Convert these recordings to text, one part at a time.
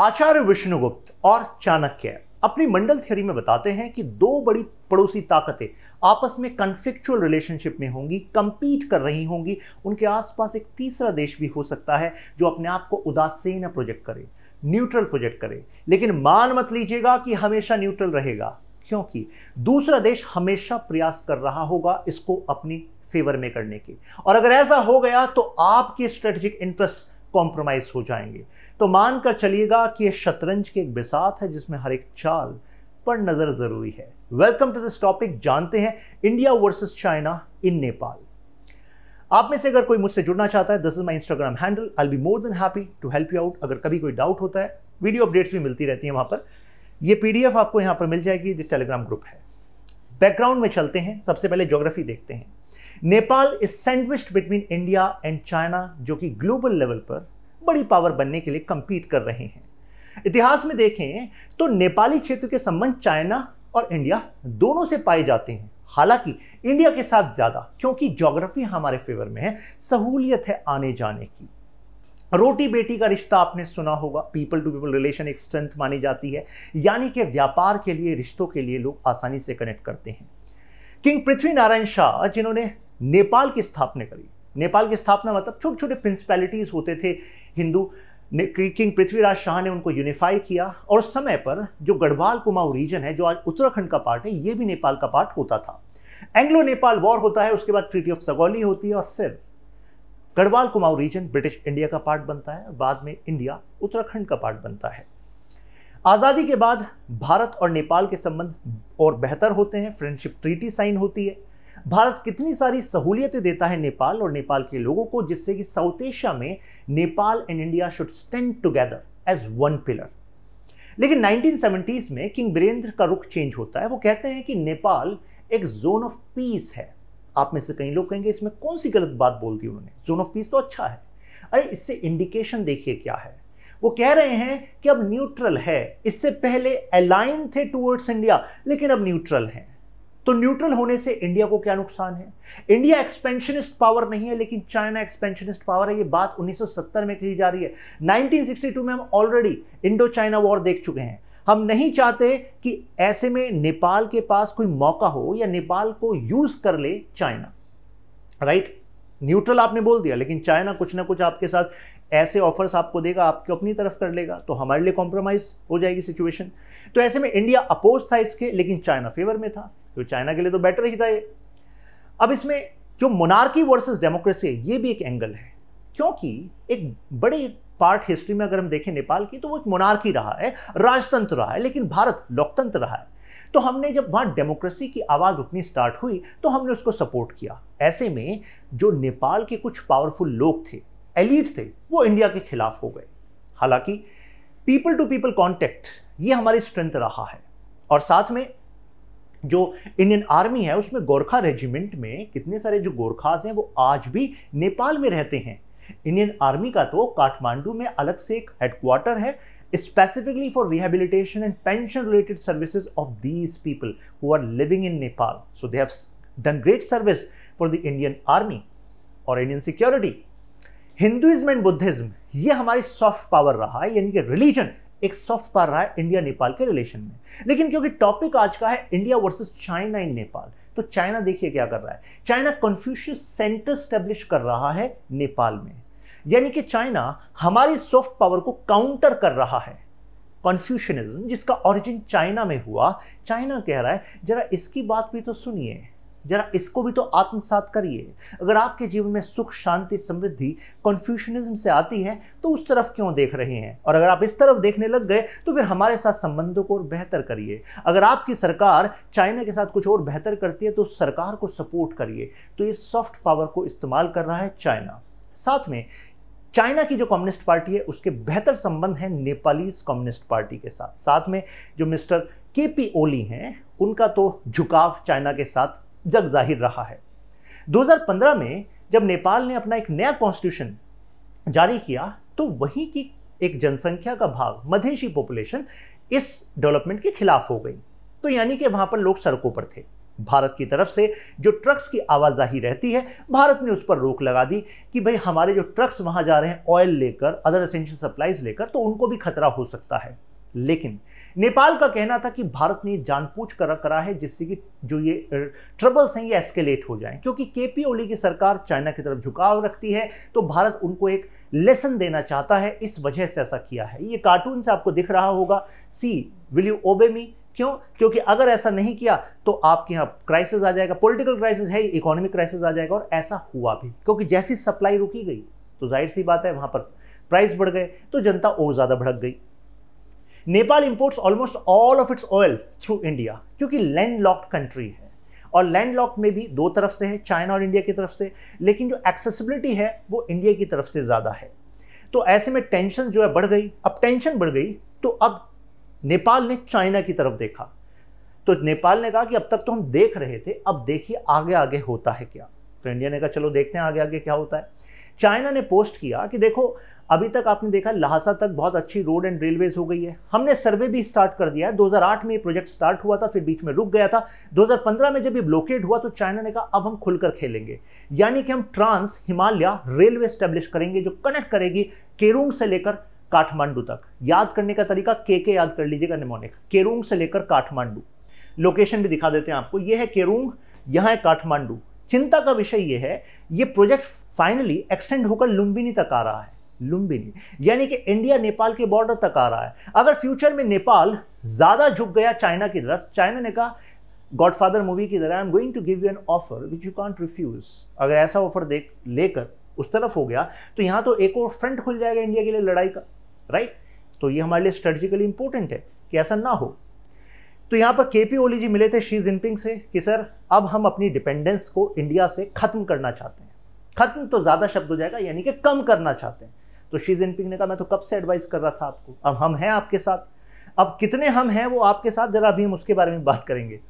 आचार्य विष्णुगुप्त और चाणक्य अपनी मंडल थ्योरी में बताते हैं कि दो बड़ी पड़ोसी ताकतें आपस में कंफ्लिक्चुअल रिलेशनशिप में होंगी कंपीट कर रही होंगी उनके आसपास एक तीसरा देश भी हो सकता है जो अपने आप को उदासीन प्रोजेक्ट करे न्यूट्रल प्रोजेक्ट करे लेकिन मान मत लीजिएगा कि हमेशा न्यूट्रल रहेगा क्योंकि दूसरा देश हमेशा प्रयास कर रहा होगा इसको अपनी फेवर में करने के और अगर ऐसा हो गया तो आपकी स्ट्रेटेजिक इंटरेस्ट कॉम्प्रोमाइज़ हो जाएंगे तो मानकर चलिएगा कि ये शतरंज की एक बिसात है जिसमें हर एक चाल पर नज़र ज़रूरी है वेलकम टू दिस टॉपिक जानते हैं India versus China in Nepal आप में से अगर कोई मुझसे जुड़ना चाहता है this is my Instagram handle I be more than happy to help you out अगर कभी कोई डाउट होता है वीडियो अपडेट्स भी मिलती रहती है वहां पर ये पीडीएफ आपको यहां पर मिल जाएगी जो टेलीग्राम ग्रुप है बैकग्राउंड में चलते हैं सबसे पहले ज्योग्राफी देखते हैं Nepal is sandwiched between India and China जो कि ग्लोबल लेवल पर बड़ी पावर बनने के लिए कंपीट कर रहे हैं इतिहास में देखें तो नेपाली क्षेत्र के संबंध चाइना और इंडिया दोनों से पाए जाते हैं हालांकि इंडिया के साथ ज़्यादा क्योंकि ज्योग्राफी हमारे फेवर में है सहूलियत है आने जाने की रोटी बेटी का रिश्ता आपने सुना होगा पीपल टू पीपल रिलेशन एक स्ट्रेंथ मानी जाती है यानी कि व्यापार के लिए रिश्तों के लिए लोग आसानी से कनेक्ट करते हैं किंग पृथ्वी नारायण शाह जिन्होंने नेपाल की स्थापना करी नेपाल की स्थापना मतलब छोटे छोटे प्रिंसिपैलिटीज़ होते थे हिंदू किंग पृथ्वीराज शाह ने उनको यूनिफाई किया और समय पर जो गढ़वाल कुमाऊ रीजन है जो आज उत्तराखंड का पार्ट है ये भी नेपाल का पार्ट होता था एंग्लो नेपाल वॉर होता है उसके बाद ट्रीटी ऑफ सगौली होती है और फिर Garhwal Kumaon region British India का पार्ट बनता है बाद में इंडिया उत्तराखंड का पार्ट बनता है आज़ादी के बाद भारत और नेपाल के संबंध और बेहतर होते हैं फ्रेंडशिप ट्रीटी साइन होती है भारत कितनी सारी सहूलियतें देता है नेपाल और नेपाल के लोगों को जिससे कि साउथ एशिया में Nepal and India should stand together as one pillar लेकिन 1970s में किंग बीरेंद्र का रुख चेंज होता है वो कहते हैं कि नेपाल एक जोन ऑफ पीस है आप में से कई लोग कहेंगे इसमें कौन सी गलत बात बोल दी उन्होंने जोन ऑफ पीस तो अच्छा है अरे इससे इंडिकेशन देखिए क्या है वो कह रहे हैं कि अब न्यूट्रल है इससे पहले अलाइन थे टूवर्ड्स इंडिया लेकिन अब न्यूट्रल हैं तो न्यूट्रल होने से इंडिया को क्या नुकसान है इंडिया एक्सपेंशनिस्ट पावर नहीं है लेकिन चाइना एक्सपेंशनिस्ट पावर है ये बात 1970 में कही जा रही है 1962 में हम ऑलरेडी इंडो चाइना वॉर देख चुके हैं हम नहीं चाहते कि ऐसे में नेपाल के पास कोई मौका हो या नेपाल को यूज कर ले चाइना राइट न्यूट्रल आपने बोल दिया लेकिन चाइना कुछ ना कुछ आपके साथ ऐसे ऑफर्स आपको देगा आपके अपनी तरफ कर लेगा तो हमारे लिए कॉम्प्रोमाइज हो जाएगी सिचुएशन तो ऐसे में इंडिया अपोज था इसके लेकिन चाइना फेवर में था तो चाइना के लिए तो बेटर ही था ये अब इसमें जो मोनार्की वर्सेस डेमोक्रेसी है ये भी एक एंगल है क्योंकि एक बड़ी पार्ट हिस्ट्री में अगर हम देखें नेपाल की तो वो एक मोनार्की रहा है राजतंत्र रहा है लेकिन भारत लोकतंत्र रहा है तो हमने जब वहाँ डेमोक्रेसी की आवाज़ उठनी स्टार्ट हुई तो हमने उसको सपोर्ट किया ऐसे में जो नेपाल के कुछ पावरफुल लोग थे एलिट थे वो इंडिया के खिलाफ हो गए हालांकि पीपल टू पीपल कॉन्टेक्ट ये हमारी स्ट्रेंथ रहा है और साथ में जो इंडियन आर्मी है उसमें गोरखा रेजिमेंट में कितने सारे जो गोरखाज हैं वो आज भी नेपाल में रहते हैं इंडियन आर्मी का तो काठमांडू में अलग से एक हेडक्वार्टर है specifically for rehabilitation and pension related services of these people who are living in Nepal so they have done great service for the Indian army और Indian security Hinduism and Buddhism ये हमारी सॉफ्ट पावर रहा है यानी कि रिलीजन एक soft पार रहा है इंडिया नेपाल के रिलेशन में लेकिन क्योंकि टॉपिक आज का है India versus China in Nepal तो चाइना देखिए क्या कर रहा है चाइना कॉन्फ्यूशियस सेंटर स्टेब्लिश कर रहा है नेपाल में यानी कि चाइना हमारी सॉफ्ट पावर को काउंटर कर रहा है कॉन्फ्यूशनिज्म जिसका ऑरिजिन चाइना में हुआ चाइना कह रहा है जरा इसकी बात भी तो सुनिए जरा इसको भी तो आत्मसात करिए अगर आपके जीवन में सुख शांति समृद्धि कन्फ्यूशनिज्म से आती है तो उस तरफ क्यों देख रहे हैं और अगर आप इस तरफ देखने लग गए तो फिर हमारे साथ संबंधों को और बेहतर करिए अगर आपकी सरकार चाइना के साथ कुछ और बेहतर करती है तो सरकार को सपोर्ट करिए तो ये सॉफ्ट पावर को इस्तेमाल कर रहा है चाइना साथ में चाइना की जो कम्युनिस्ट पार्टी है उसके बेहतर संबंध हैं नेपालीज कम्युनिस्ट पार्टी के साथ साथ में जो मिस्टर के पी ओली हैं उनका तो झुकाव चाइना के साथ जग जाहिर रहा है 2015 में जब नेपाल ने अपना एक नया कॉन्स्टिट्यूशन जारी किया तो वहीं की एक जनसंख्या का भाग मधेशी पॉपुलेशन इस डेवलपमेंट के खिलाफ हो गई तो यानी कि वहां पर लोग सड़कों पर थे भारत की तरफ से जो ट्रक्स की आवाजाही रहती है भारत ने उस पर रोक लगा दी कि भाई हमारे जो ट्रक्स वहां जा रहे हैं ऑयल लेकर अदर असेंशियल सप्लाईज लेकर तो उनको भी खतरा हो सकता है लेकिन नेपाल का कहना था कि भारत ने जानपूझ कर करा है जिससे कि जो ये ट्रबल्स हैं ये एस्केलेट हो जाएं क्योंकि के पी ओली की सरकार चाइना की तरफ झुकाव रखती है तो भारत उनको एक लेसन देना चाहता है इस वजह से ऐसा किया है ये कार्टून से आपको दिख रहा होगा सी विल यू ओबे मी क्यों क्योंकि अगर ऐसा नहीं किया तो आपके यहाँ क्राइसिस आ जाएगा पॉलिटिकल क्राइसिस है इकोनॉमिक क्राइसिस आ जाएगा और ऐसा हुआ भी क्योंकि जैसी सप्लाई रुकी गई तो जाहिर सी बात है वहां पर प्राइस बढ़ गए तो जनता और ज़्यादा भड़क गई Nepal imports almost all of its oil through India क्योंकि लैंड लॉक्ड कंट्री है और लैंड लॉक में भी दो तरफ से है चाइना और इंडिया की तरफ से लेकिन जो एक्सेसिबिलिटी है वो इंडिया की तरफ से ज़्यादा है तो ऐसे में टेंशन जो है बढ़ गई अब टेंशन बढ़ गई तो अब नेपाल ने चाइना की तरफ देखा तो नेपाल ने कहा कि अब तक तो हम देख रहे थे अब देखिए आगे आगे होता है क्या तो इंडिया ने कहा चलो देखते हैं आगे आगे क्या होता है चाइना ने पोस्ट किया कि देखो अभी तक आपने देखा लहासा तक बहुत अच्छी रोड एंड रेलवेज हो गई है हमने सर्वे भी स्टार्ट कर दिया है 2008 में ये प्रोजेक्ट स्टार्ट हुआ था फिर बीच में रुक गया था 2015 में जब ये ब्लॉकेड हुआ तो चाइना ने कहा अब हम खुलकर खेलेंगे यानी कि हम ट्रांस हिमालय रेलवे स्टेब्लिश करेंगे जो कनेक्ट करेगी केरूंग से लेकर काठमांडू तक याद करने का तरीका के के याद कर लीजिएगा निमोनिक केरूंग से लेकर काठमांडू लोकेशन भी दिखा देते हैं आपको यह है केरूंग यहां है काठमांडू चिंता का विषय यह है ये प्रोजेक्ट फाइनली एक्सटेंड होकर लुम्बिनी तक आ रहा है लुम्बिनी यानी कि इंडिया नेपाल के बॉर्डर तक आ रहा है अगर फ्यूचर में नेपाल ज़्यादा झुक गया चाइना की तरफ चाइना ने कहा गॉडफादर मूवी की तरह I am going to give you an offer which you can't refuse अगर ऐसा ऑफर देख लेकर उस तरफ हो गया तो यहां तो एक और फ्रंट खुल जाएगा इंडिया के लिए लड़ाई का राइट तो ये हमारे लिए स्ट्रेटेजिकली इंपॉर्टेंट है कि ऐसा ना हो तो यहाँ पर के पी ओली जी मिले थे शी जिनपिंग से कि सर अब हम अपनी डिपेंडेंस को इंडिया से ख़त्म करना चाहते हैं ख़त्म तो ज़्यादा शब्द हो जाएगा यानी कि कम करना चाहते हैं तो शी जिनपिंग ने कहा मैं तो कब से एडवाइस कर रहा था आपको अब हम हैं आपके साथ अब कितने हम हैं वो आपके साथ ज़रा अभी हम उसके बारे में बात करेंगे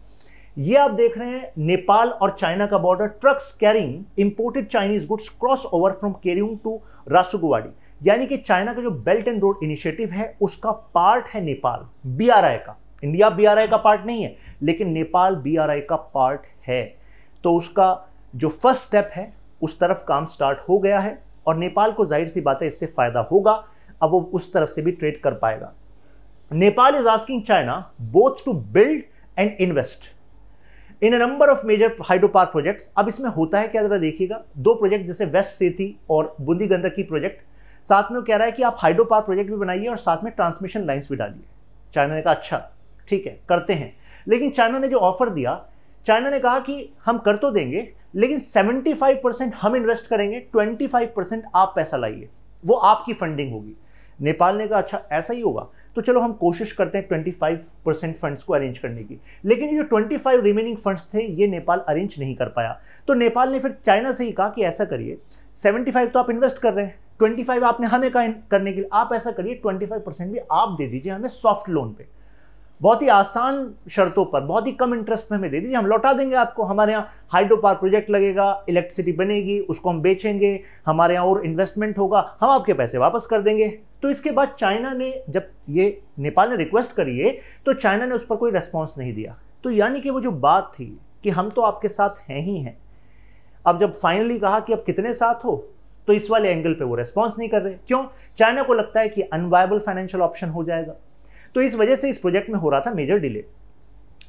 ये आप देख रहे हैं नेपाल और चाइना का border trucks carrying imported Chinese goods cross over from Kerung to Rasuwagadhi यानी कि चाइना का जो बेल्ट एंड रोड इनिशिएटिव है उसका पार्ट है नेपाल बीआरआई का इंडिया बीआरआई का पार्ट नहीं है लेकिन नेपाल बीआरआई का पार्ट है तो उसका जो फर्स्ट स्टेप है उस तरफ काम स्टार्ट हो गया है और नेपाल को जाहिर सी बात है इससे फ़ायदा होगा अब वो उस तरफ से भी ट्रेड कर पाएगा Nepal is asking China both to build and invest in number of major hydro park projects अब इसमें होता है क्या जरा देखिएगा दो प्रोजेक्ट जैसे वेस्ट सेती और बूंदी की प्रोजेक्ट साथ में वो कह रहा है कि आप हाइड्रो पावर प्रोजेक्ट भी बनाइए और साथ में ट्रांसमिशन लाइन्स भी डालिए चाइना ने कहा अच्छा ठीक है करते हैं लेकिन चाइना ने जो ऑफर दिया चाइना ने कहा कि हम कर तो देंगे लेकिन 75 परसेंट हम इन्वेस्ट करेंगे 25 परसेंट आप पैसा लाइए वो आपकी फंडिंग होगी नेपाल ने कहा अच्छा ऐसा ही होगा तो चलो हम कोशिश करते हैं 25 परसेंट फंड्स को अरेंज करने की लेकिन ये जो 25 रिमेनिंग फंड्स थे ये नेपाल अरेंज नहीं कर पाया तो नेपाल ने फिर चाइना से ही कहा कि ऐसा करिए 75 तो आप इन्वेस्ट कर रहे हैं 25 आपने हमें कहा करने के लिए आप ऐसा करिए 25 परसेंट भी आप दे दीजिए हमें सॉफ्ट लोन पर बहुत ही आसान शर्तों पर बहुत ही कम इंटरेस्ट में हमें दे दीजिए हम लौटा देंगे आपको हमारे यहाँ हाइड्रो पावर प्रोजेक्ट लगेगा इलेक्ट्रिसिटी बनेगी उसको हम बेचेंगे हमारे यहाँ और इन्वेस्टमेंट होगा हम आपके पैसे वापस कर देंगे तो इसके बाद चाइना ने जब ये नेपाल ने रिक्वेस्ट करी है तो चाइना ने उस पर कोई रेस्पॉन्स नहीं दिया तो यानी कि वो जो बात थी कि हम तो आपके साथ हैं ही हैं अब जब फाइनली कहा कि अब कितने साथ हो तो इस वाले एंगल पे वो रेस्पॉन्स नहीं कर रहे क्यों चाइना को लगता है कि अनवायबल फाइनेंशियल ऑप्शन हो जाएगा तो इस वजह से इस प्रोजेक्ट में हो रहा था मेजर डिले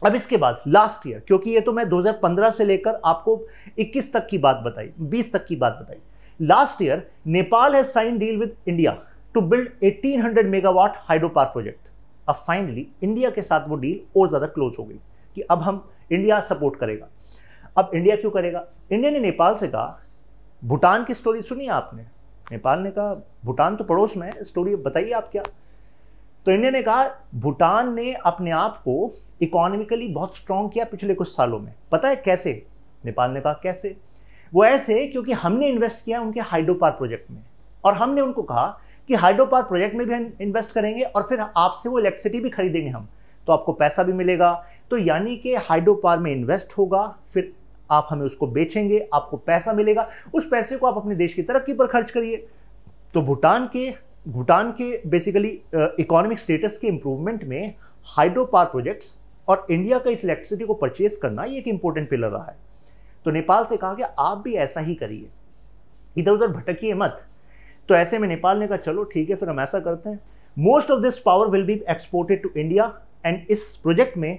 अब इसके बाद लास्ट ईयर क्योंकि ये तो मैं 2015 से लेकर आपको 21 तक की बात बताई 20 तक की बात बताई last year Nepal has sign deal with India to build 1800 megawatt hydro power project अब फाइनली इंडिया के साथ वो डील और ज़्यादा क्लोज हो गई कि अब हम इंडिया सपोर्ट करेगा अब इंडिया क्यों करेगा इंडिया ने नेपाल से कहा भूटान की स्टोरी सुनी आपने नेपाल ने कहा भूटान तो पड़ोस में है स्टोरी बताइए आप क्या तो इंडिया ने कहा भूटान ने अपने आप को इकोनॉमिकली बहुत स्ट्रांग किया पिछले कुछ सालों में पता है कैसे नेपाल ने कहा कैसे वो ऐसे क्योंकि हमने इन्वेस्ट किया उनके हाइड्रोपार प्रोजेक्ट में और हमने उनको कहा कि हाइड्रोपार प्रोजेक्ट में भी हम इन्वेस्ट करेंगे और फिर आपसे वो इलेक्ट्रिसिटी भी खरीदेंगे हम तो आपको पैसा भी मिलेगा तो यानी कि हाइड्रो में इन्वेस्ट होगा फिर आप हमें उसको बेचेंगे आपको पैसा मिलेगा उस पैसे को आप अपने देश की तरक्की पर खर्च करिए तो भूटान के भूटान के बेसिकली इकोनॉमिक स्टेटस के इम्प्रूवमेंट में हाइड्रो पावर प्रोजेक्ट्स और इंडिया का इस इलेक्ट्रिसिटी को परचेज करना ये एक इम्पोर्टेंट पिलर रहा है तो नेपाल से कहा कि आप भी ऐसा ही करिए इधर उधर भटकिए मत तो ऐसे में नेपाल ने कहा चलो ठीक है फिर हम ऐसा करते हैं most of this power will be exported to India and इस प्रोजेक्ट में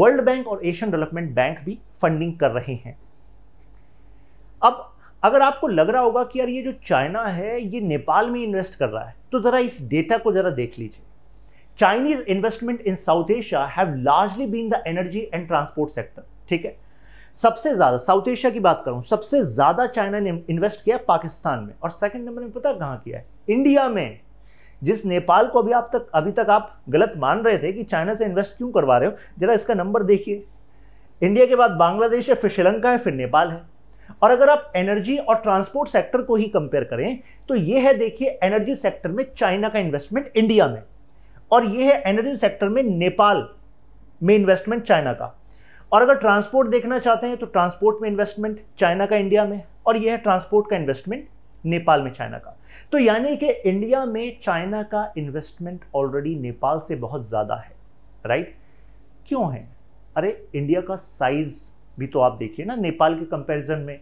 वर्ल्ड बैंक और एशियन डेवलपमेंट बैंक भी फंडिंग कर रहे हैं अब अगर आपको लग रहा होगा कि यार ये जो चाइना है ये नेपाल में इन्वेस्ट कर रहा है तो ज़रा इस डेटा को ज़रा देख लीजिए Chinese investment in South Asia have largely been the energy and transport sector ठीक है सबसे ज़्यादा साउथ एशिया की बात करूं सबसे ज़्यादा चाइना ने इन्वेस्ट किया पाकिस्तान में और सेकंड नंबर में पता कहां किया है इंडिया में जिस नेपाल को अभी आप तक अभी तक आप गलत मान रहे थे कि चाइना से इन्वेस्ट क्यों करवा रहे हो जरा इसका नंबर देखिए इंडिया के बाद बांग्लादेश है फिर श्रीलंका है फिर नेपाल है और अगर आप एनर्जी और ट्रांसपोर्ट सेक्टर को ही कंपेयर करें तो ये है देखिए एनर्जी सेक्टर में चाइना का इन्वेस्टमेंट इंडिया में और ये है एनर्जी सेक्टर में नेपाल में इन्वेस्टमेंट चाइना का और अगर ट्रांसपोर्ट देखना चाहते हैं तो ट्रांसपोर्ट में इन्वेस्टमेंट चाइना का इंडिया में और यह है ट्रांसपोर्ट का इन्वेस्टमेंट नेपाल में चाइना का तो यानी कि इंडिया में चाइना का इन्वेस्टमेंट ऑलरेडी नेपाल से बहुत ज़्यादा है राइट क्यों है अरे इंडिया का साइज़ भी तो आप देखिए ना नेपाल के कंपैरिजन में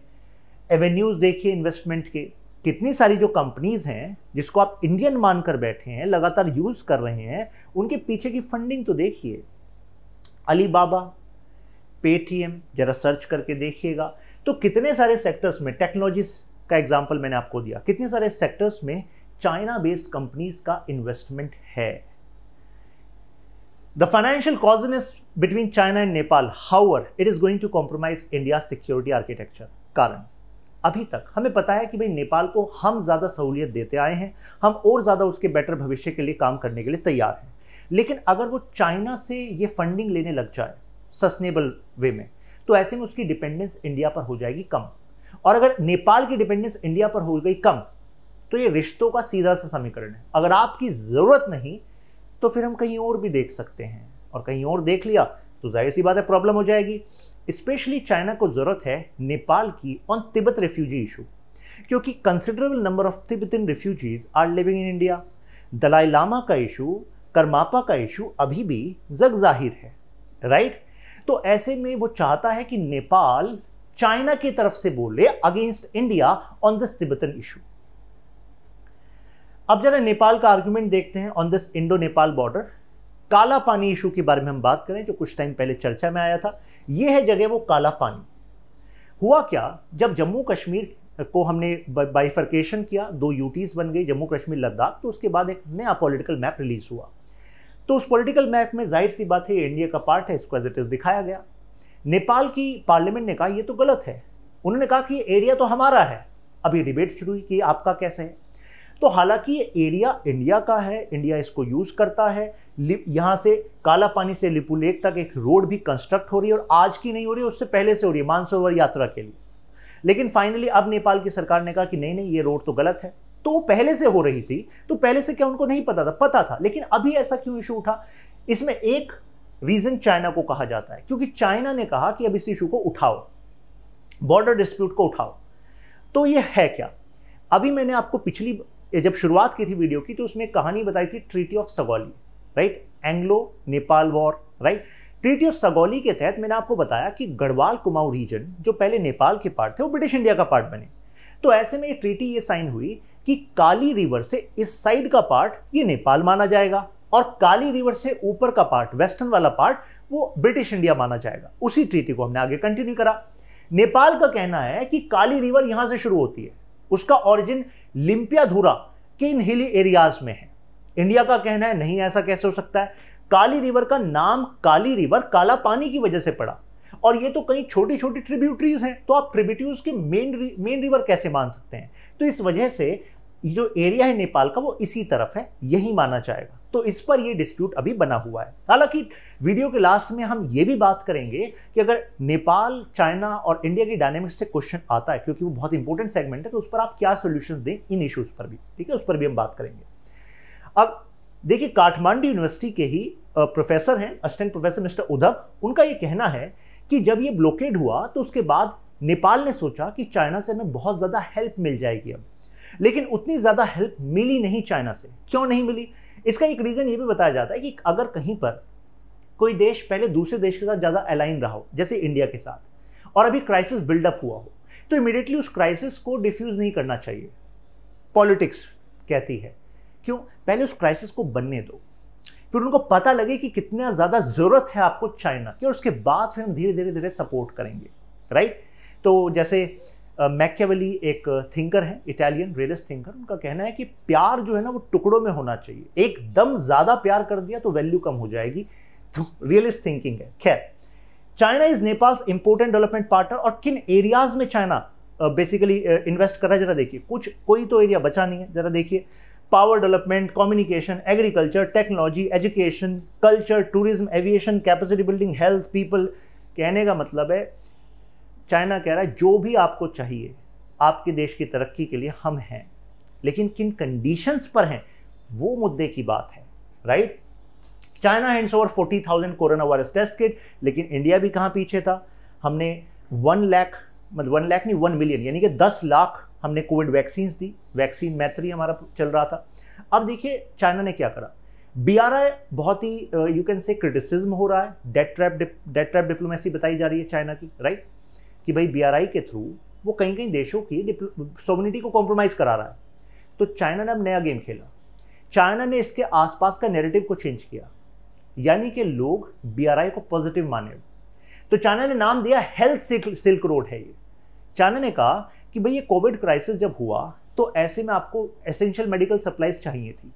एवेन्यूज़ देखिए इन्वेस्टमेंट के कितनी सारी जो कंपनीज हैं जिसको आप इंडियन मानकर बैठे हैं लगातार यूज़ कर रहे हैं उनके पीछे की फंडिंग तो देखिए अलीबाबा पेटीएम जरा सर्च करके देखिएगा तो कितने सारे सेक्टर्स में टेक्नोलॉजीज का एग्जाम्पल मैंने आपको दिया कितने सारे सेक्टर्स में चाइना बेस्ड कंपनीज का इन्वेस्टमेंट है The financial caution is between China and Nepal. However, it is going to compromise India's security architecture. कारण अभी तक हमें पता है कि भाई नेपाल को हम ज़्यादा सहूलियत देते आए हैं हम और ज़्यादा उसके बेटर भविष्य के लिए काम करने के लिए तैयार हैं लेकिन अगर वो चाइना से ये फंडिंग लेने लग जाए सस्टेनेबल वे में तो ऐसे में उसकी डिपेंडेंस इंडिया पर हो जाएगी कम और अगर नेपाल की डिपेंडेंस इंडिया पर हो गई कम तो ये रिश्तों का सीधा सा समीकरण है अगर आपकी ज़रूरत नहीं तो फिर हम कहीं और भी देख सकते हैं और कहीं और देख लिया तो जाहिर सी बात है प्रॉब्लम हो जाएगी स्पेशली चाइना को ज़रूरत है नेपाल की ऑन तिब्बत रेफ्यूजी इशू क्योंकि considerable number of Tibetan refugees are living in India Dalai Lama का इशू करमापा का इशू अभी भी जग जाहिर है राइट तो ऐसे में वो चाहता है कि नेपाल चाइना की तरफ से बोले against India on this Tibetan issue अब जरा नेपाल का आर्ग्यूमेंट देखते हैं on this Indo Nepal border Kalapani issue के बारे में हम बात करें जो कुछ टाइम पहले चर्चा में आया था ये है जगह वो काला पानी हुआ क्या जब जम्मू कश्मीर को हमने बाइफर्केशन किया दो यूटीज़ बन गई जम्मू कश्मीर लद्दाख तो उसके बाद एक नया पॉलिटिकल मैप रिलीज़ हुआ तो उस पॉलिटिकल मैप में जाहिर सी बात है इंडिया का पार्ट है इसको एज इट इज़ दिखाया गया नेपाल की पार्लियामेंट ने कहा यह तो गलत है उन्होंने कहा कि एरिया तो हमारा है अभी डिबेट शुरू हुई कि आपका कैसे है तो हालांकि ये एरिया इंडिया का है इंडिया इसको यूज़ करता है यहाँ से काला पानी से लिपू लेक तक एक रोड भी कंस्ट्रक्ट हो रही है और आज की नहीं हो रही उससे पहले से हो रही है मानसरोवर यात्रा के लिए लेकिन फाइनली अब नेपाल की सरकार ने कहा कि नहीं नहीं ये रोड तो गलत है तो वो पहले से हो रही थी तो पहले से क्या उनको नहीं पता था पता था लेकिन अभी ऐसा क्यों इशू उठा इसमें एक रीज़न चाइना को कहा जाता है क्योंकि चाइना ने कहा कि अब इस इशू को उठाओ बॉर्डर डिस्प्यूट को उठाओ तो ये है क्या अभी मैंने आपको पिछली जब शुरुआत की थी वीडियो की तो उसमें कहानी बताई थी treaty of Sugauli right Anglo Nepal war right treaty of Sugauli के तहत मैंने आपको बताया कि गढ़वाल कुमाऊं रीजन जो पहले नेपाल के पार्ट थे वो ब्रिटिश इंडिया का पार्ट बने तो ऐसे में ये ट्रीटी ये साइन हुई कि काली रिवर से इस साइड का पार्ट ये नेपाल माना जाएगा और काली रिवर से ऊपर का पार्ट वेस्टर्न वाला पार्ट वो ब्रिटिश इंडिया माना जाएगा उसी ट्रीटी को हमने आगे कंटिन्यू करा नेपाल का कहना है कि काली रिवर यहां से शुरू होती है उसका ओरिजिन लिम्पियाधुरा किन हिली एरियाज में है इंडिया का कहना है नहीं ऐसा कैसे हो सकता है काली रिवर का नाम काली रिवर काला पानी की वजह से पड़ा और ये तो कई छोटी छोटी ट्रिब्यूटरीज हैं तो आप ट्रिब्यूटरीज के मेन मेन रिवर कैसे मान सकते हैं तो इस वजह से जो एरिया है नेपाल का वो इसी तरफ है यही माना जाएगा तो इस पर ये डिस्प्यूट अभी बना हुआ है हालांकि वीडियो के लास्ट में हम ये भी बात करेंगे कि अगर नेपाल चाइना और इंडिया की डायनेमिक्स से क्वेश्चन आता है क्योंकि वो बहुत इंपॉर्टेंट सेगमेंट है तो उस पर आप क्या सोल्यूशन दें इन इश्यूज पर भी ठीक है उस पर भी हम बात करेंगे अब देखिए काठमांडू यूनिवर्सिटी के ही प्रोफेसर हैं असिस्टेंट प्रोफेसर मिस्टर उधव उनका ये कहना है कि जब ये ब्लॉकेड हुआ तो उसके बाद नेपाल ने सोचा कि चाइना से हमें बहुत ज़्यादा हेल्प मिल जाएगी अब लेकिन उतनी ज़्यादा हेल्प मिली नहीं चाइना से क्यों नहीं मिली इसका एक रीज़न ये भी बताया जाता है कि अगर कहीं पर कोई देश पहले दूसरे देश के साथ ज़्यादा अलाइन रहा हो जैसे इंडिया के साथ और अभी क्राइसिस बिल्डअप हुआ हो तो इमिडिएटली उस क्राइसिस को डिफ्यूज़ नहीं करना चाहिए पॉलिटिक्स कहती है क्यों पहले उस क्राइसिस को बनने दो फिर उनको पता लगे कि कितना ज़्यादा ज़रूरत है आपको चाइना की और उसके बाद फिर हम धीरे धीरे धीरे सपोर्ट करेंगे राइट तो जैसे मैकेवली एक थिंकर हैं इटालियन रियलिस्ट थिंकर उनका कहना है कि प्यार जो है ना वो टुकड़ों में होना चाहिए एकदम ज़्यादा प्यार कर दिया तो वैल्यू कम हो जाएगी तो रियलिस्ट थिंकिंग है खैर China is Nepal important development partner और किन एरियाज़ में चाइना बेसिकली इन्वेस्ट कर रहा है ज़रा देखिए कुछ कोई तो एरिया बचा नहीं है ज़रा देखिए power development communication agriculture technology education culture tourism aviation capacity building health people कहने का मतलब है चाइना कह रहा है जो भी आपको चाहिए आपके देश की तरक्की के लिए हम हैं लेकिन किन कंडीशंस पर हैं वो मुद्दे की बात है right China hands over forty thousand corona virus test kit लेकिन इंडिया भी कहाँ पीछे था हमने वन लाख मतलब वन लाख नहीं वन मिलियन यानी कि दस लाख हमने कोविड वैक्सीन दी वैक्सीन मैत्री हमारा चल रहा था अब देखिए चाइना ने क्या करा बी आर आई बहुत ही यू कैन से क्रिटिसिज्म हो रहा है debt trap debt trap diplomacy बताई जा रही है चाइना की राइट right? कि भाई बीआरआई के थ्रू वो कहीं कहीं देशों की सोवनिटी को कॉम्प्रोमाइज़ करा रहा है तो चाइना ने अब नया गेम खेला चाइना ने इसके आसपास का नेरेटिव को चेंज किया यानी कि लोग बीआरआई को पॉजिटिव माने तो चाइना ने नाम दिया हेल्थ सिल्क रोड है ये चाइना ने कहा कि भाई ये कोविड क्राइसिस जब हुआ तो ऐसे में आपको एसेंशियल मेडिकल सप्लाईज चाहिए थी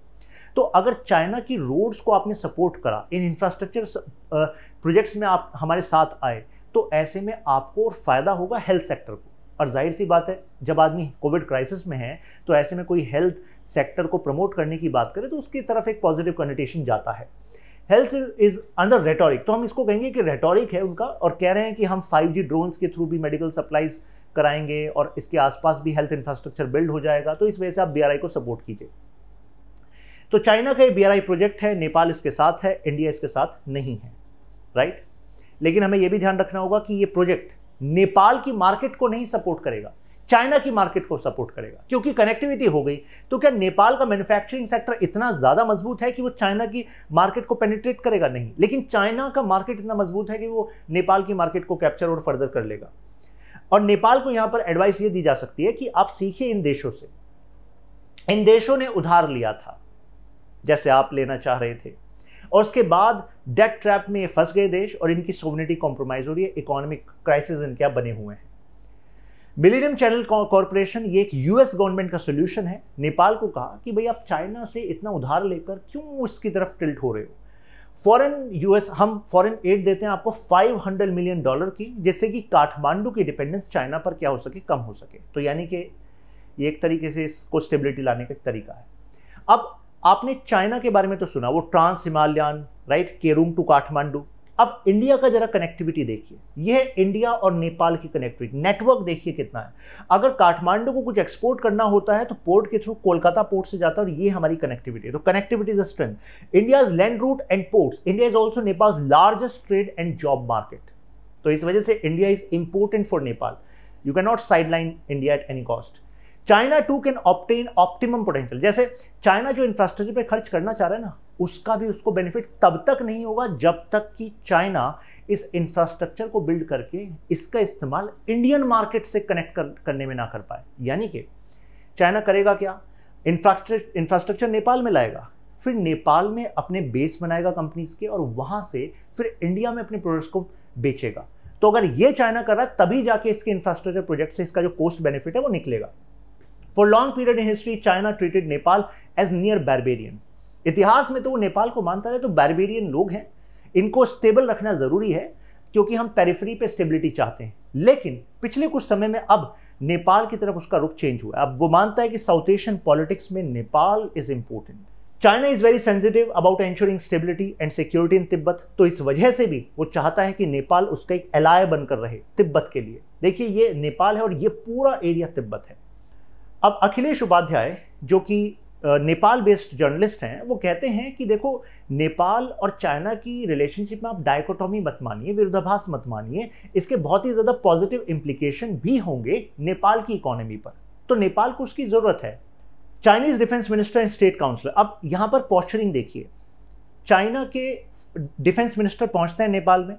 तो अगर चाइना की रोड्स को आपने सपोर्ट करा इन इंफ्रास्ट्रक्चर प्रोजेक्ट्स uh, में आप हमारे साथ आए तो ऐसे में आपको और फ़ायदा होगा हेल्थ सेक्टर को और जाहिर सी बात है जब आदमी कोविड क्राइसिस में है तो ऐसे में कोई हेल्थ सेक्टर को प्रमोट करने की बात करें तो उसकी तरफ एक पॉजिटिव कन्नोटेशन जाता है हेल्थ इज अंडर रेटोरिक तो हम इसको कहेंगे कि रेटोरिक है उनका और कह रहे हैं कि हम 5G ड्रोन्स के थ्रू भी मेडिकल सप्लाईज कराएंगे और इसके आसपास भी हेल्थ इंफ्रास्ट्रक्चर बिल्ड हो जाएगा तो इस वजह से आप बी को सपोर्ट कीजिए तो चाइना का ये बी प्रोजेक्ट है नेपाल इसके साथ है इंडिया इसके साथ नहीं है राइट लेकिन हमें यह भी ध्यान रखना होगा कि ये प्रोजेक्ट नेपाल की मार्केट को नहीं सपोर्ट करेगा चाइना की मार्केट को सपोर्ट करेगा क्योंकि कनेक्टिविटी हो गई तो क्या नेपाल का मैन्युफैक्चरिंग सेक्टर इतना ज़्यादा मजबूत है कि वो चाइना की मार्केट को पेनिट्रेट करेगा नहीं लेकिन चाइना का मार्केट इतना मजबूत है कि वो नेपाल की मार्केट को कैप्चर और फर्दर कर लेगा और नेपाल को यहां पर एडवाइस ये दी जा सकती है कि आप सीखिए इन देशों से इन देशों ने उधार लिया था जैसे आप लेना चाह रहे थे और उसके बाद डेट ट्रैप में ये फंस गए देश और इनकी सोवनिटी कॉम्प्रोमाइज़ हो रही है इकोनॉमिक क्राइसिस इनके यहाँ बने हुए हैं मिलीनियम चैनल कॉरपोरेशन ये एक यूएस गवर्नमेंट का सोल्यूशन है नेपाल को कहा कि भाई आप चाइना से इतना उधार लेकर क्यों उसकी तरफ टिल्ट हो रहे हो फॉरेन यूएस हम फॉरेन एड देते हैं आपको 500 मिलियन डॉलर की जिससे कि काठमांडू की डिपेंडेंस चाइना पर क्या हो सके कम हो सके तो यानी कि ये एक तरीके से इसको स्टेबिलिटी लाने का एक तरीका है अब आपने चाइना के बारे में तो सुना वो trans Himalayan right Kerung to Kathmandu अब इंडिया का जरा कनेक्टिविटी देखिए यह इंडिया और नेपाल की कनेक्टिविटी नेटवर्क देखिए कितना है अगर काठमांडू को कुछ एक्सपोर्ट करना होता है तो पोर्ट के थ्रू कोलकाता पोर्ट से जाता है और ये हमारी कनेक्टिविटी है तो connectivity is a strength India land route and ports India is also Nepal largest trade and job market तो इस वजह से India is important for Nepal you can not sideline India at any cost China too can obtain optimum potential जैसे China जो infrastructure पे खर्च करना चाह रहा है ना उसका भी उसको बेनिफिट तब तक नहीं होगा जब तक कि चाइना इस इंफ्रास्ट्रक्चर को बिल्ड करके इसका इस्तेमाल इंडियन मार्केट से कनेक्ट कर, करने में ना कर पाए यानी कि चाइना करेगा क्या इंफ्रास्ट्रक्चर इंफ्रास्ट्रक्चर नेपाल में लाएगा फिर नेपाल में अपने बेस बनाएगा कंपनीज के और वहां से फिर इंडिया में अपने प्रोडक्ट्स को बेचेगा तो अगर ये चाइना कर रहा है तभी जाके इसके इंफ्रास्ट्रक्चर प्रोजेक्ट से इसका जो कोस्ट बेनिफिट है वो निकलेगा for long period in history China treated Nepal as near barbarian इतिहास में तो वो नेपाल को मानता रहे तो बैरबेरियन लोग हैं इनको स्टेबल रखना ज़रूरी है क्योंकि हम पेरिफरी पे स्टेबिलिटी चाहते हैं लेकिन पिछले कुछ समय में अब नेपाल की तरफ उसका रुख चेंज हुआ है अब वो मानता है कि साउथ एशियन पॉलिटिक्स में Nepal is important China is very sensitive about ensuring stability and security in Tibet तो इस वजह से भी वो चाहता है कि नेपाल उसका एक एलाय बनकर रहे तिब्बत के लिए देखिए ये नेपाल है और ये पूरा एरिया तिब्बत है अब अखिलेश उपाध्याय जो कि नेपाल बेस्ड जर्नलिस्ट हैं वो कहते हैं कि देखो नेपाल और चाइना की रिलेशनशिप में आप डायकोटॉमी मत मानिए विरोधाभास मत मानिए इसके बहुत ही ज़्यादा पॉजिटिव इम्प्लीकेशन भी होंगे नेपाल की इकोनॉमी पर तो नेपाल को उसकी ज़रूरत है Chinese defence minister and state counsellor अब यहाँ पर पॉस्चरिंग देखिए चाइना के डिफेंस मिनिस्टर पहुँचते हैं नेपाल में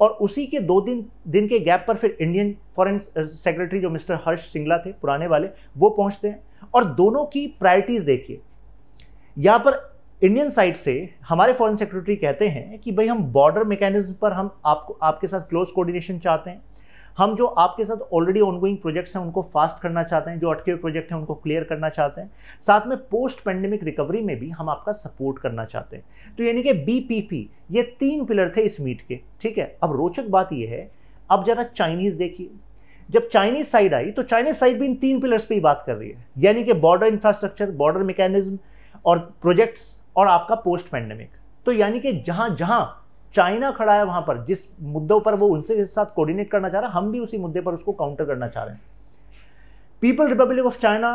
और उसी के दो दिन दिन के गैप पर फिर इंडियन फॉरेन सेक्रेटरी जो मिस्टर हर्ष सिंगला थे पुराने वाले वो पहुंचते हैं और दोनों की प्रायोरिटीज़ देखिए यहाँ पर इंडियन साइड से हमारे फॉरेन सेक्रेटरी कहते हैं कि भाई हम बॉर्डर मैकेनिज्म पर हम आपको आपके साथ क्लोज कोऑर्डिनेशन चाहते हैं हम जो आपके साथ ऑलरेडी ऑनगोइंग प्रोजेक्ट्स हैं उनको फास्ट करना चाहते हैं जो अटके हुए प्रोजेक्ट हैं उनको क्लियर करना चाहते हैं साथ में पोस्ट पेंडेमिक रिकवरी में भी हम आपका सपोर्ट करना चाहते हैं तो यानी कि बीपीपी ये तीन पिलर थे इस मीट के ठीक है अब रोचक बात यह है अब जरा चाइनीज़ देखिए जब चाइनीज साइड आई तो चाइनीज साइड भी इन तीन पिलर्स पे ही बात कर रही है यानी कि बॉर्डर इंफ्रास्ट्रक्चर बॉर्डर मैकेनिज्म और प्रोजेक्ट्स और आपका पोस्ट पैंडेमिक तो यानी कि जहां जहां चाइना खड़ा है वहां पर जिस मुद्दों पर वो उनसे साथ कोऑर्डिनेट करना चाह रहा है हम भी उसी मुद्दे पर उसको काउंटर करना चाह रहे हैं पीपल रिपब्लिक ऑफ चाइना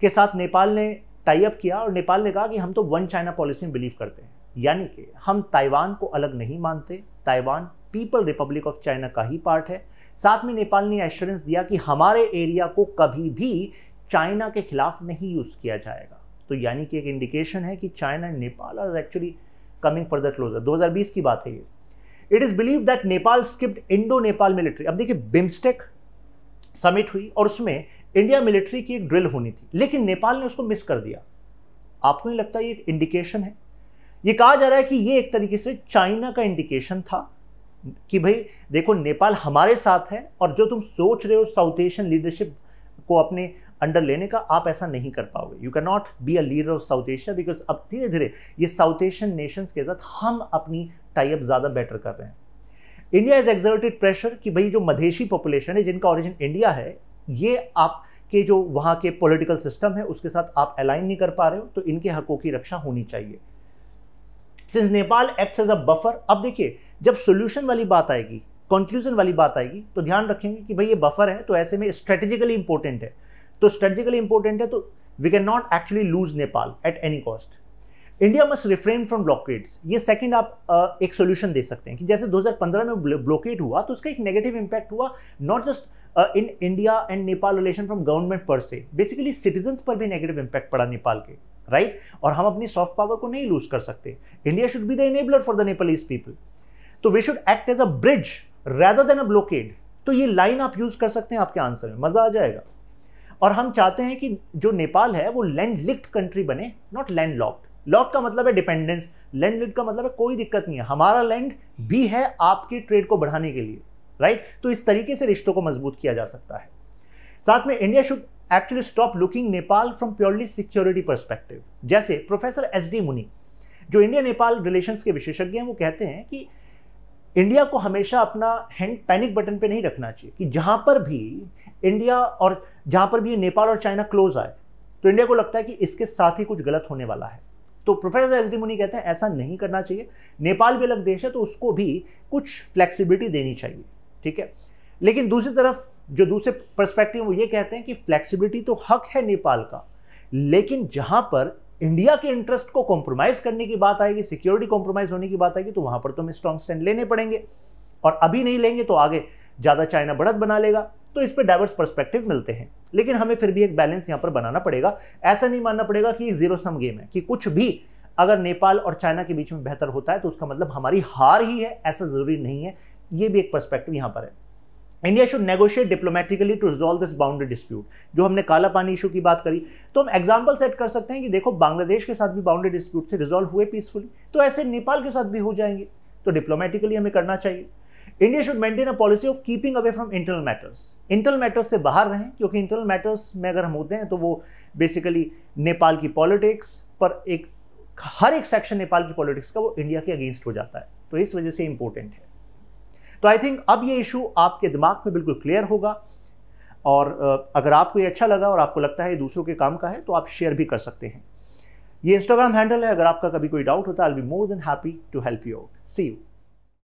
के साथ नेपाल ने टाइप किया और नेपाल ने कहा कि हम तो वन चाइना पॉलिसी में बिलीव करते हैं यानी कि हम ताइवान को अलग नहीं मानते Taiwan people republic of China का ही पार्ट है साथ में नेपाल ने एश्योरेंस दिया कि हमारे एरिया को कभी भी चाइना के खिलाफ नहीं यूज़ किया जाएगा तो यानी कि एक इंडिकेशन है कि China Nepal are actually coming for further closer 2020 की बात है ये it is believe that Nepal skipped Indo Nepal military अब देखिए बिम्स्टेक समिट हुई और उसमें इंडिया मिलिट्री की एक ड्रिल होनी थी लेकिन नेपाल ने उसको मिस कर दिया आपको नहीं लगता ये एक इंडिकेशन है ये कहा जा रहा है कि ये एक तरीके से चाइना का इंडिकेशन था कि भाई देखो नेपाल हमारे साथ है और जो तुम सोच रहे हो साउथ एशियन लीडरशिप को अपने अंडर लेने का आप ऐसा नहीं कर पाओगे you can not be a leader of South Asia because अब धीरे धीरे ये साउथ एशियन नेशंस के साथ हम अपनी टाइप ज़्यादा बेटर कर रहे हैं इंडिया इज एक्सर्टेड प्रेशर कि भाई जो मधेशी पॉपुलेशन है जिनका ऑरिजिन इंडिया है ये आप के जो वहाँ के पॉलिटिकल सिस्टम है उसके साथ आप अलाइन नहीं कर पा रहे हो तो इनके हकों की रक्षा होनी चाहिए since Nepal act as a buffer अब देखिए जब सोल्यूशन वाली बात आएगी कंक्लूजन वाली बात आएगी तो ध्यान रखेंगे कि भाई ये बफर है तो ऐसे में स्ट्रेटेजिकली इंपॉर्टेंट है तो स्ट्रेटेजिकली इंपॉर्टेंट है तो we can not actually lose Nepal at any cost India must refrain from blockades ये सेकंड आप एक सोल्यूशन दे सकते हैं कि जैसे 2015 में ब्लॉकेट हुआ तो उसका एक नेगेटिव इंपैक्ट हुआ not just in India and Nepal relation from government per se basically citizens पर भी नेगेटिव इंपैक्ट पड़ा नेपाल के राइट right? और हम अपनी सॉफ्ट पावर को नहीं लूज कर सकते India should be the enabler for the Nepalese people तो we should act as a bridge rather than a blockade तो ये लाइन आप यूज कर सकते हैं आपके आंसर में मजा आ जाएगा और हम चाहते हैं कि जो नेपाल है वो लैंड लिक्ड कंट्री बने नॉट लैंड लॉक्ड लॉक का मतलब है डिपेंडेंस लैंड लिक्ड का मतलब है कोई दिक्कत नहीं है हमारा लैंड भी है आपके ट्रेड को बढ़ाने के लिए राइट तो इस तरीके से रिश्तों को मजबूत किया जा सकता है साथ में India should actually stop looking Nepal from purely security perspective जैसे प्रोफेसर एस डी मुनि जो इंडिया नेपाल रिलेशन के विशेषज्ञ हैं वो कहते हैं कि इंडिया को हमेशा अपना हैंड पैनिक बटन पे नहीं रखना चाहिए कि जहां पर भी इंडिया और जहां पर भी नेपाल और चाइना क्लोज आए तो इंडिया को लगता है कि इसके साथ ही कुछ गलत होने वाला है तो प्रोफेसर एस डी मुनी कहते हैं ऐसा नहीं करना चाहिए नेपाल भी अलग देश है तो उसको भी कुछ फ्लेक्सिबिलिटी देनी चाहिए ठीक है लेकिन दूसरी तरफ जो दूसरे पर्सपेक्टिव वो ये कहते हैं कि फ्लेक्सिबिलिटी तो हक है नेपाल का लेकिन जहां पर इंडिया के इंटरेस्ट को कॉम्प्रोमाइज करने की बात आएगी सिक्योरिटी कॉम्प्रोमाइज होने की बात आएगी तो वहां पर तो हमें स्ट्रॉन्ग स्टैंड लेने पड़ेंगे और अभी नहीं लेंगे तो आगे ज़्यादा चाइना बढ़त बना लेगा तो इस पर डाइवर्स परस्पेक्टिव मिलते हैं लेकिन हमें फिर भी एक बैलेंस यहाँ पर बनाना पड़ेगा ऐसा नहीं मानना पड़ेगा कि जीरो सम गेम है कि कुछ भी अगर नेपाल और चाइना के बीच में बेहतर होता है तो उसका मतलब हमारी हार ही है ऐसा ज़रूरी नहीं है ये भी एक पर्सपेक्टिव यहाँ पर है India should negotiate diplomatically to resolve this boundary dispute जो हमने काला पानी इशू की बात करी तो हम एग्जाम्पल सेट कर सकते हैं कि देखो बांग्लादेश के साथ भी बाउंड्री डिस्प्यूट थे रिजॉल्व हुए पीसफुली तो ऐसे नेपाल के साथ भी हो जाएंगे तो डिप्लोमेटिकली हमें करना चाहिए India should maintain a policy of keeping away from internal matters internal matters से बाहर रहें क्योंकि इंटरनल मैटर्स में अगर हम होते हैं तो वो बेसिकली नेपाल की पॉलिटिक्स पर एक हर एक सेक्शन नेपाल की पॉलिटिक्स का वो इंडिया के अगेंस्ट हो जाता है तो इस वजह से इंपॉर्टेंट है तो आई थिंक अब ये इशू आपके दिमाग में बिल्कुल क्लियर होगा और अगर आपको ये अच्छा लगा और आपको लगता है ये दूसरों के काम का है तो आप शेयर भी कर सकते हैं ये इंस्टाग्राम हैंडल है अगर आपका कभी कोई डाउट होता है I be more than happy to help you out see you